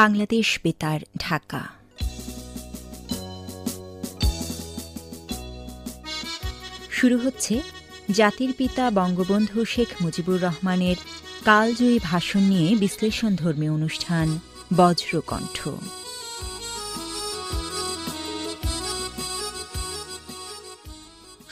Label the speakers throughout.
Speaker 1: বাংলাদেশ বেতার ঢাকা শুরু হচ্ছে জাতির পিতা বঙ্গবন্ধু শেখ মুজিবুর রহমানের কালজয়ী ভাষণ নিয়ে বিশ্লেষণধর্মী অনুষ্ঠান বজ্রকণ্ঠ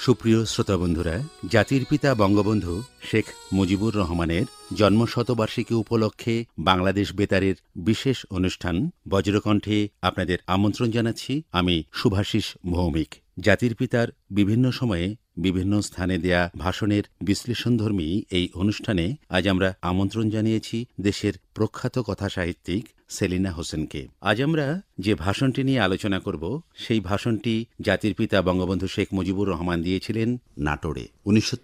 Speaker 2: সুপ্রিয় শ্রোতা বন্ধুরা জাতির পিতা বঙ্গবন্ধু শেখ মুজিবুর রহমানের জন্মশতবার্ষিকী উপলক্ষে বাংলাদেশ বেতারের বিশেষ অনুষ্ঠান বজ্রকণ্ঠে আপনাদের আমন্ত্রণ জানাচ্ছি আমি শুভাশিস ভৌমিক জাতির পিতার বিভিন্ন সময়ে বিভিন্ন স্থানে দেয়া ভাষণের বিশ্লেষণধর্মী এই অনুষ্ঠানে আজ আমরা আমন্ত্রণ জানিয়েছি দেশের প্রখ্যাত কথাসাহিত্যিক সেলিনা হোসেনকে আজ আমরা যে ভাষণটি নিয়ে আলোচনা করব সেই ভাষণটি জাতির পিতা বঙ্গবন্ধু শেখ মুজিবুর রহমান দিয়েছিলেন নাটোরে উনিশশো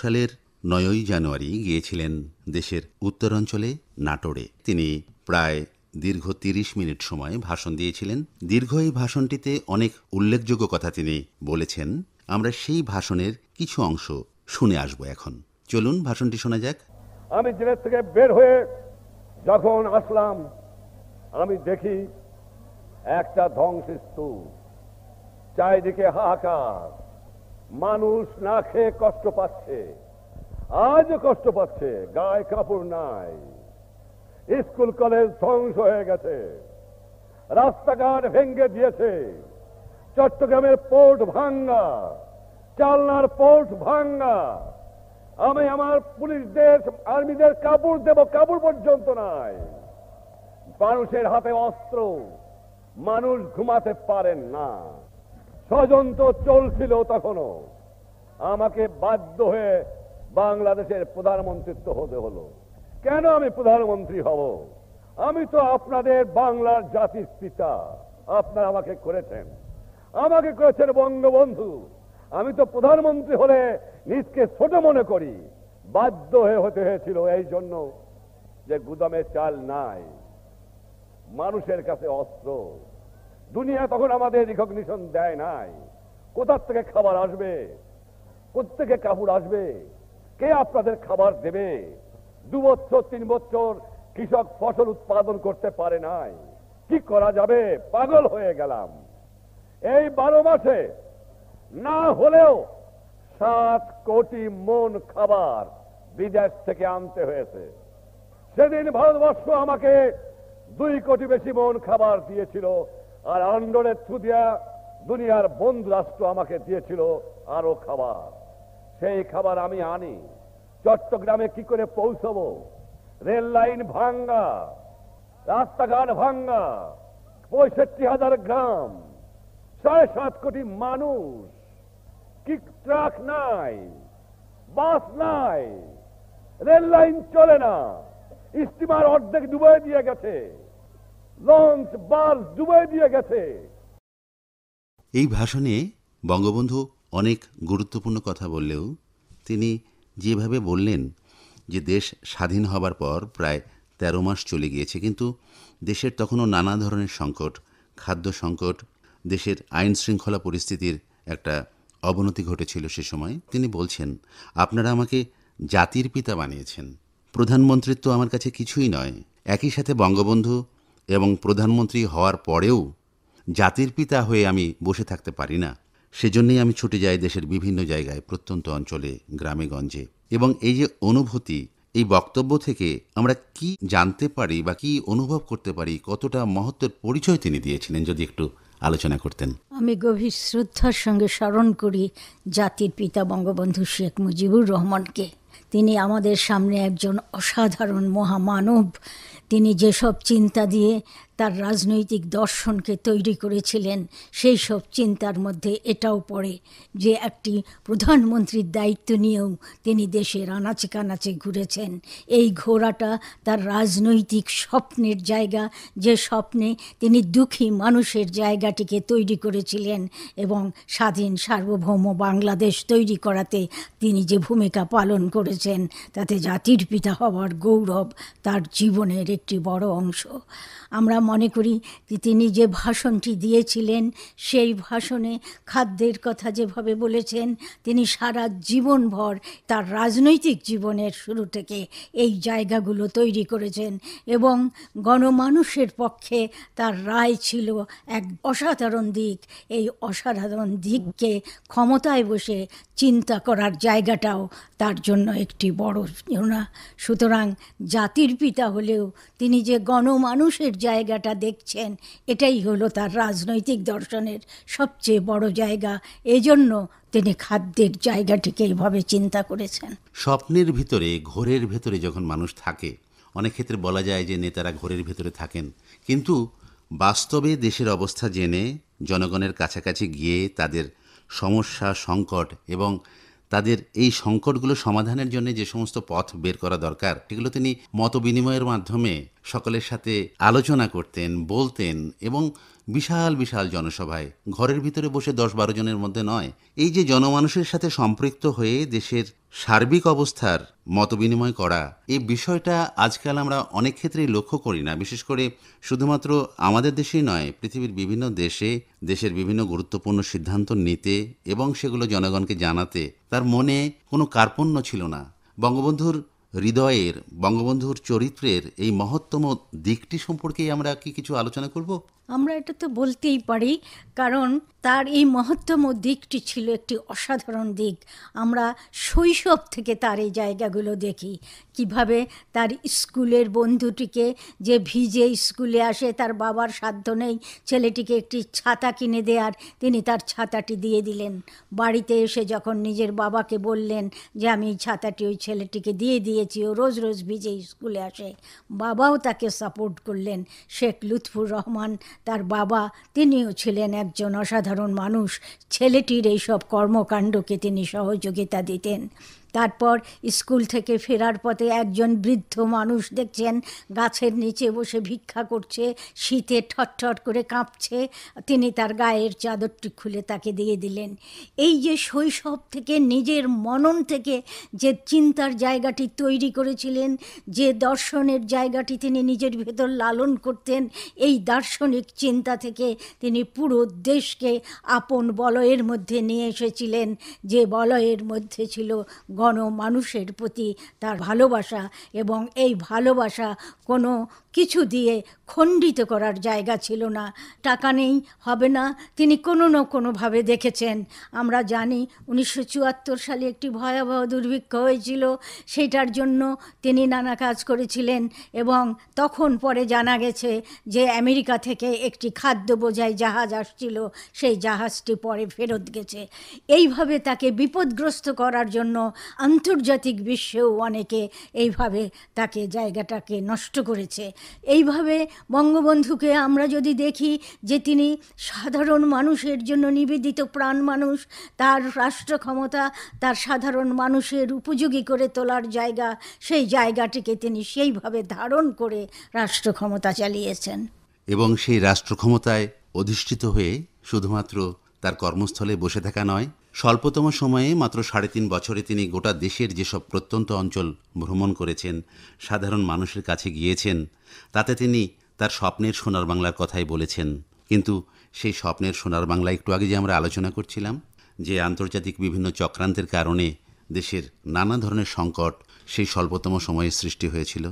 Speaker 2: সালের নয়ই জানুয়ারি গিয়েছিলেন দেশের উত্তরাঞ্চলে নাটোরে তিনি প্রায় দীর্ঘ তিরিশ মিনিট সময় ভাষণ দিয়েছিলেন দীর্ঘ এই ভাষণটিতে অনেক উল্লেখযোগ্য কথা তিনি বলেছেন আমরা সেই ভাষণের কিছু অংশ শুনে আসব এখন চলুন ভাষণটি শোনা যাক
Speaker 3: আমি জেলের থেকে বের হয়ে যখন আসলাম আমি দেখি একটা ধ্বংসস্তূপ চারিদিকে হাহাকার মানুষ না খেয়ে কষ্ট পাচ্ছে আজও কষ্ট পাচ্ছে গায়ে কাপড় নাই স্কুল কলেজ ধ্বংস হয়ে গেছে রাস্তাঘাট ভেঙ্গে দিয়েছে চট্টগ্রামের পোর্ট ভাঙ্গা চালনার পোর্ট ভাঙ্গা আমি আমার পুলিশদের আর্মিদের কাপড় দেব কাপড় পর্যন্ত নাই মানুষের হাতে অস্ত্র মানুষ ঘুমাতে পারেন না ষড়যন্ত্র চলছিল তখনও আমাকে বাধ্য হয়ে বাংলাদেশের প্রধানমন্ত্রিত্ব হতে হলো কেন আমি প্রধানমন্ত্রী হব আমি তো আপনাদের বাংলার জাতির পিতা আপনারা আমাকে করেছেন আমাকে করেছেন বঙ্গবন্ধু আমি তো প্রধানমন্ত্রী হলে নিজকে ছোট মনে করি বাধ্য হয়ে হতে হয়েছিল এই জন্য যে গুদামে চাল নাই মানুষের কাছে অস্ত্র দুনিয়া তখন আমাদের রিকগনিশন দেয় নাই কোথার থেকে খাবার আসবে কোথেকে কাপড় আসবে কে আপনাদের খাবার দেবে দু বছর তিন বছর কৃষক ফসল উৎপাদন করতে পারে নাই কি করা যাবে পাগল হয়ে গেলাম এই বারো মাসে না হলেও সাত কোটি মন খাবার বিদেশ থেকে আনতে হয়েছে সেদিন ভারতবর্ষ আমাকে দুই কোটি বেশি মন খাবার দিয়েছিল আর আন্ডরের থুদিয়া দুনিয়ার বন্ধু রাষ্ট্র আমাকে দিয়েছিল আরো খাবার সেই খাবার আমি আনি চট্টগ্রামে কি করে পৌঁছবো রেল লাইন ভাঙ্গা রাস্তাঘাট ভাঙ্গা পঁয়ষট্টি হাজার গ্রাম সাড়ে সাত কোটি মানুষ কি ট্রাক নাই বাস নাই রেল লাইন চলে না স্টিমার অর্ধেক ডুবাই দিয়ে গেছে লঞ্চ বাস ডুবাই দিয়ে গেছে
Speaker 2: এই ভাষণে বঙ্গবন্ধু অনেক গুরুত্বপূর্ণ কথা বললেও তিনি যেভাবে বললেন যে দেশ স্বাধীন হবার পর প্রায় তেরো মাস চলে গিয়েছে কিন্তু দেশের তখনও নানা ধরনের সংকট খাদ্য সংকট দেশের আইন শৃঙ্খলা পরিস্থিতির একটা অবনতি ঘটেছিল সে সময় তিনি বলছেন আপনারা আমাকে জাতির পিতা বানিয়েছেন তো আমার কাছে কিছুই নয় একই সাথে বঙ্গবন্ধু এবং প্রধানমন্ত্রী হওয়ার পরেও জাতির পিতা হয়ে আমি বসে থাকতে পারি না সেজন্যই আমি ছুটে যাই দেশের বিভিন্ন জায়গায় প্রত্যন্ত অঞ্চলে গ্রামে গঞ্জে এবং এই যে অনুভূতি এই বক্তব্য থেকে আমরা কি জানতে পারি বা কি অনুভব করতে পারি কতটা মহত্বের পরিচয় তিনি দিয়েছিলেন যদি একটু আলোচনা করতেন
Speaker 1: আমি গভীর শ্রদ্ধার সঙ্গে স্মরণ করি জাতির পিতা বঙ্গবন্ধু শেখ মুজিবুর রহমানকে তিনি আমাদের সামনে একজন অসাধারণ মহামানব তিনি যেসব চিন্তা দিয়ে তার রাজনৈতিক দর্শনকে তৈরি করেছিলেন সেই সব চিন্তার মধ্যে এটাও পড়ে যে একটি প্রধানমন্ত্রীর দায়িত্ব নিয়েও তিনি দেশের আনাচে কানাচে ঘুরেছেন এই ঘোরাটা তার রাজনৈতিক স্বপ্নের জায়গা যে স্বপ্নে তিনি দুঃখী মানুষের জায়গাটিকে তৈরি করেছিলেন এবং স্বাধীন সার্বভৌম বাংলাদেশ তৈরি করাতে তিনি যে ভূমিকা পালন করেছেন তাতে জাতির পিতা হওয়ার গৌরব তার জীবনের একটি বড় অংশ আমরা মনে করি যে তিনি যে ভাষণটি দিয়েছিলেন সেই ভাষণে খাদ্যের কথা যেভাবে বলেছেন তিনি সারা জীবনভর তার রাজনৈতিক জীবনের শুরু থেকে এই জায়গাগুলো তৈরি করেছেন এবং গণমানুষের পক্ষে তার রায় ছিল এক অসাধারণ দিক এই অসাধারণ দিককে ক্ষমতায় বসে চিন্তা করার জায়গাটাও তার জন্য একটি বড় সুতরাং জাতির পিতা হলেও তিনি যে গণমানুষের জায়গাটা দেখছেন এটাই হলো তার রাজনৈতিক দর্শনের সবচেয়ে বড় জায়গা এজন্য তিনি খাদ্যের জায়গাটিকে এইভাবে চিন্তা করেছেন
Speaker 2: স্বপ্নের ভিতরে ঘোরের ভেতরে যখন মানুষ থাকে অনেক ক্ষেত্রে বলা যায় যে নেতারা ঘোরের ভেতরে থাকেন কিন্তু বাস্তবে দেশের অবস্থা জেনে জনগণের কাছাকাছি গিয়ে তাদের সমস্যা সংকট এবং তাদের এই সংকটগুলো সমাধানের জন্য যে সমস্ত পথ বের করা দরকার সেগুলো তিনি মত বিনিময়ের মাধ্যমে সকলের সাথে আলোচনা করতেন বলতেন এবং বিশাল বিশাল জনসভায় ঘরের ভিতরে বসে দশ বারো জনের মধ্যে নয় এই যে জনমানুষের সাথে সম্পৃক্ত হয়ে দেশের সার্বিক অবস্থার মতবিনিময় করা এই বিষয়টা আজকাল আমরা অনেক ক্ষেত্রেই লক্ষ্য করি না বিশেষ করে শুধুমাত্র আমাদের দেশেই নয় পৃথিবীর বিভিন্ন দেশে দেশের বিভিন্ন গুরুত্বপূর্ণ সিদ্ধান্ত নিতে এবং সেগুলো জনগণকে জানাতে তার মনে কোনো কার্পণ্য ছিল না বঙ্গবন্ধুর হৃদয়ের বঙ্গবন্ধুর চরিত্রের এই মহত্তম দিকটি সম্পর্কে আমরা কি কিছু আলোচনা করব
Speaker 1: আমরা এটা তো বলতেই পারি কারণ তার এই মহত্তম দিকটি ছিল একটি অসাধারণ দিক আমরা শৈশব থেকে তার এই জায়গাগুলো দেখি কিভাবে তার স্কুলের বন্ধুটিকে যে ভিজে স্কুলে আসে তার বাবার সাধ্য নেই ছেলেটিকে একটি ছাতা কিনে দেওয়ার তিনি তার ছাতাটি দিয়ে দিলেন বাড়িতে এসে যখন নিজের বাবাকে বললেন যে আমি এই ছাতাটি ওই ছেলেটিকে দিয়ে দিয়েছি ও রোজ রোজ ভিজে স্কুলে আসে বাবাও তাকে সাপোর্ট করলেন শেখ লুৎফুর রহমান তার বাবা তিনিও ছিলেন একজন অসাধারণ মানুষ ছেলেটির এইসব কর্মকাণ্ডকে তিনি সহযোগিতা দিতেন তারপর স্কুল থেকে ফেরার পথে একজন বৃদ্ধ মানুষ দেখছেন গাছের নিচে বসে ভিক্ষা করছে শীতে ঠট করে কাঁপছে তিনি তার গায়ের চাদরটি খুলে তাকে দিয়ে দিলেন এই যে শৈশব থেকে নিজের মনন থেকে যে চিন্তার জায়গাটি তৈরি করেছিলেন যে দর্শনের জায়গাটি তিনি নিজের ভেতর লালন করতেন এই দার্শনিক চিন্তা থেকে তিনি পুরো দেশকে আপন বলয়ের মধ্যে নিয়ে এসেছিলেন যে বলয়ের মধ্যে ছিল গণ মানুষের প্রতি তার ভালোবাসা এবং এই ভালোবাসা কোনো কিছু দিয়ে খণ্ডিত করার জায়গা ছিল না টাকা নেই হবে না তিনি কোনো না কোনোভাবে দেখেছেন আমরা জানি উনিশশো চুয়াত্তর সালে একটি ভয়াবহ দুর্ভিক্ষ হয়েছিল সেটার জন্য তিনি নানা কাজ করেছিলেন এবং তখন পরে জানা গেছে যে আমেরিকা থেকে একটি খাদ্য বোঝাই জাহাজ আসছিল সেই জাহাজটি পরে ফেরত গেছে এইভাবে তাকে বিপদগ্রস্ত করার জন্য আন্তর্জাতিক বিশ্বেও অনেকে এইভাবে তাকে জায়গাটাকে নষ্ট করেছে এইভাবে বঙ্গবন্ধুকে আমরা যদি দেখি যে তিনি সাধারণ মানুষের জন্য নিবেদিত প্রাণ মানুষ তার রাষ্ট্র ক্ষমতা তার সাধারণ মানুষের উপযোগী করে তোলার জায়গা সেই জায়গাটিকে তিনি সেইভাবে ধারণ করে রাষ্ট্র ক্ষমতা চালিয়েছেন
Speaker 2: এবং সেই রাষ্ট্র ক্ষমতায় অধিষ্ঠিত হয়ে শুধুমাত্র তার কর্মস্থলে বসে থাকা নয় স্বল্পতম সময়ে মাত্র সাড়ে তিন বছরে তিনি গোটা দেশের যেসব প্রত্যন্ত অঞ্চল ভ্রমণ করেছেন সাধারণ মানুষের কাছে গিয়েছেন তাতে তিনি তার স্বপ্নের সোনার বাংলার কথাই বলেছেন কিন্তু সেই স্বপ্নের সোনার বাংলা একটু আগে যে আমরা আলোচনা করছিলাম যে আন্তর্জাতিক বিভিন্ন চক্রান্তের কারণে দেশের নানা ধরনের সংকট সেই স্বল্পতম সময়ে সৃষ্টি হয়েছিল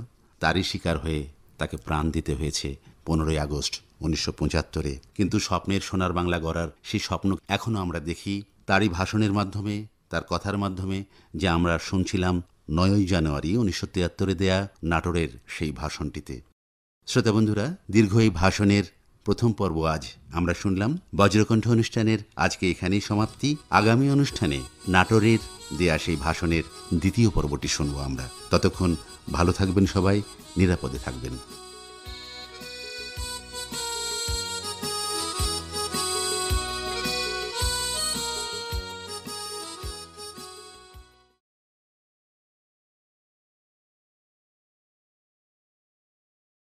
Speaker 2: তারই শিকার হয়ে তাকে প্রাণ দিতে হয়েছে পনেরোই আগস্ট উনিশশো পঁচাত্তরে কিন্তু স্বপ্নের সোনার বাংলা গড়ার সেই স্বপ্ন এখনও আমরা দেখি তারই ভাষণের মাধ্যমে তার কথার মাধ্যমে যা আমরা শুনছিলাম নয়ই জানুয়ারি উনিশশো তিয়াত্তরে দেয়া নাটোরের সেই ভাষণটিতে শ্রোতা বন্ধুরা দীর্ঘ এই ভাষণের প্রথম পর্ব আজ আমরা শুনলাম বজ্রকণ্ঠ অনুষ্ঠানের আজকে এখানেই সমাপ্তি আগামী অনুষ্ঠানে নাটোরের দেয়া সেই ভাষণের দ্বিতীয় পর্বটি শুনব আমরা ততক্ষণ ভালো থাকবেন সবাই নিরাপদে থাকবেন